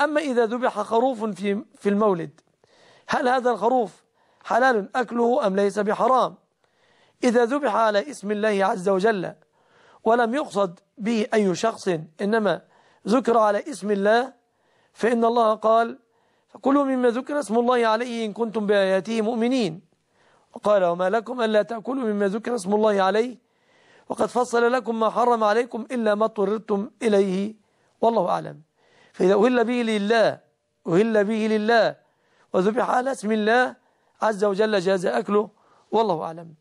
أما إذا ذبح خروف في في المولد هل هذا الخروف حلال أكله أم ليس بحرام إذا ذبح على اسم الله عز وجل ولم يقصد به أي شخص إنما ذكر على اسم الله فإن الله قال كلوا مما ذكر اسم الله عليه إن كنتم بآياته مؤمنين وقال وما لكم ألا تأكلوا مما ذكر اسم الله عليه وقد فصل لكم ما حرم عليكم إلا ما اضطررتم إليه والله أعلم فإذا أهل به لله أهل به لله وذبح على اسم الله عز وجل جاز أكله والله أعلم